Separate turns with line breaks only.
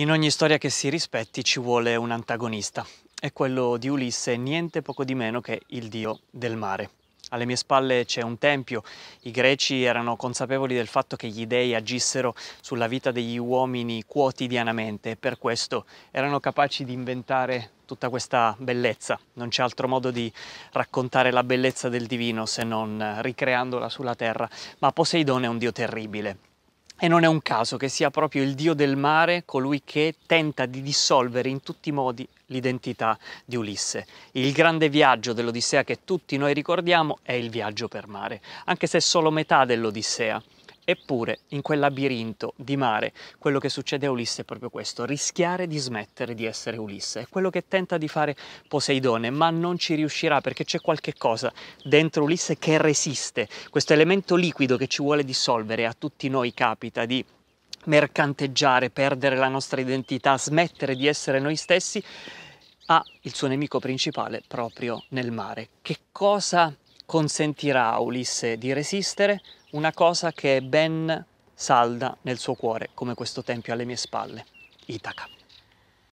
In ogni storia che si rispetti ci vuole un antagonista. È quello di Ulisse niente poco di meno che il dio del mare. Alle mie spalle c'è un tempio, i greci erano consapevoli del fatto che gli dei agissero sulla vita degli uomini quotidianamente e per questo erano capaci di inventare tutta questa bellezza. Non c'è altro modo di raccontare la bellezza del divino se non ricreandola sulla terra, ma Poseidone è un dio terribile, e non è un caso che sia proprio il dio del mare colui che tenta di dissolvere in tutti i modi l'identità di Ulisse. Il grande viaggio dell'Odissea che tutti noi ricordiamo è il viaggio per mare, anche se è solo metà dell'Odissea. Eppure, in quel labirinto di mare, quello che succede a Ulisse è proprio questo, rischiare di smettere di essere Ulisse. È quello che tenta di fare Poseidone, ma non ci riuscirà perché c'è qualche cosa dentro Ulisse che resiste. Questo elemento liquido che ci vuole dissolvere, a tutti noi capita di mercanteggiare, perdere la nostra identità, smettere di essere noi stessi, ha il suo nemico principale proprio nel mare. Che cosa consentirà a Ulisse di resistere una cosa che è ben salda nel suo cuore, come questo tempio alle mie spalle, Itaca.